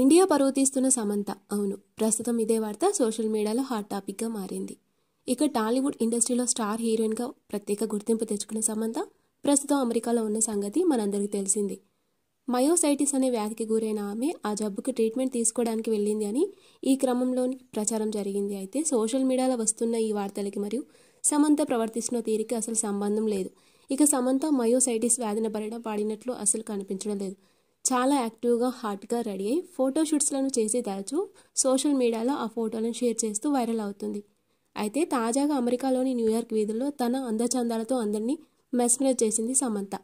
India పర్వతీస్తున్న Samantha అవును ప్రస్తుతం ఇదే వార్త సోషల్ మీడియాలో హాట్ టాపిక్గా మారింది ఇక టాలీవుడ్ ఇండస్ట్రీలో స్టార్ హీరోయిన్గా ప్రత్యేక గుర్తింపు తెచ్చుకున్న సమంత ప్రస్తుతం అమెరికాలో ఉన్న సంగతి మనందరికీ తెలిసింది మయోసైటిస్ అనే వ్యాధికి గురైన ఆమె ఆ జబ్బుకు ట్రీట్మెంట్ తీసుకోవడానికి వెళ్ళింది అని ఈ క్రమంలోని ప్రచారం జరిగింది అయితే సోషల్ మీడియాలో వస్తున్న ఈ వార్తలకి మరియు సమంత ప్రవర్తిస్తున్న తీరికి అసలు సంబంధం లేదు ఇక సమంత మయోసైటిస్ వ్యాధిన పడిన పాడినట్లు అసలు కనిపించడం లేదు చాలా యాక్టివ్గా హాట్గా రెడీ అయ్యి ఫోటోషూట్స్లను చేసి తరచూ సోషల్ మీడియాలో ఆ ఫోటోలను షేర్ చేస్తూ వైరల్ అవుతుంది అయితే తాజాగా అమెరికాలోని న్యూయార్క్ వీధుల్లో తన అందచందాలతో అందరినీ మెస్మరైజ్ చేసింది సమంత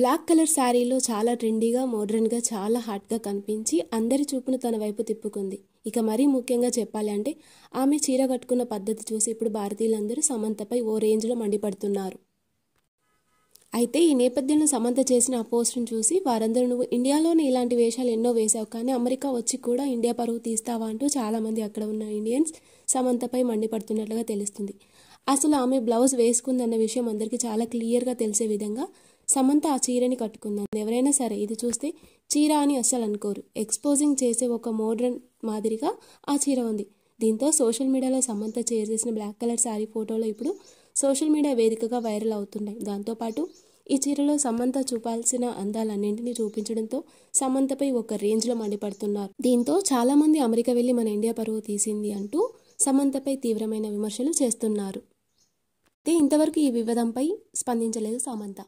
బ్లాక్ కలర్ శారీలో చాలా ట్రెండీగా మోడ్రన్గా చాలా హాట్గా కనిపించి అందరి చూపును తన వైపు తిప్పుకుంది ఇక మరీ ముఖ్యంగా చెప్పాలి అంటే ఆమె చీర కట్టుకున్న పద్ధతి చూసి ఇప్పుడు భారతీయులందరూ సమంతపై ఓ రేంజ్లో మండిపడుతున్నారు అయితే ఈ నేపథ్యంలో సమంత చేసిన ఆ పోస్ట్ను చూసి వారందరూ నువ్వు ఇండియాలోనే ఇలాంటి వేషాలు ఎన్నో వేశావు కానీ అమెరికా వచ్చి కూడా ఇండియా పరువు తీస్తావా అంటూ చాలామంది అక్కడ ఉన్న ఇండియన్స్ సమంతపై మండిపడుతున్నట్లుగా తెలుస్తుంది అసలు ఆమె బ్లౌజ్ వేసుకుందన్న విషయం అందరికీ చాలా క్లియర్గా తెలిసే విధంగా సమంత ఆ చీరని కట్టుకుందని ఎవరైనా సరే ఇది చూస్తే చీర అని అస్సలు అనుకోరు ఎక్స్పోజింగ్ చేసే ఒక మోడ్రన్ మాదిరిగా ఆ చీర ఉంది దీంతో సోషల్ మీడియాలో సమంత చేసేసిన బ్లాక్ కలర్ శారీ ఫోటోలు ఇప్పుడు సోషల్ మీడియా వేదికగా వైరల్ అవుతున్నాయి దాంతోపాటు ఈ చీరలో సమంత చూపాల్సిన అందాలన్నింటినీ చూపించడంతో సమంతపై ఒక రేంజ్లో మండిపడుతున్నారు దీంతో చాలామంది అమెరికా వెళ్ళి మన ఇండియా పరువు తీసింది అంటూ సమంతపై తీవ్రమైన విమర్శలు చేస్తున్నారు అయితే ఇంతవరకు ఈ వివాదంపై స్పందించలేదు సమంత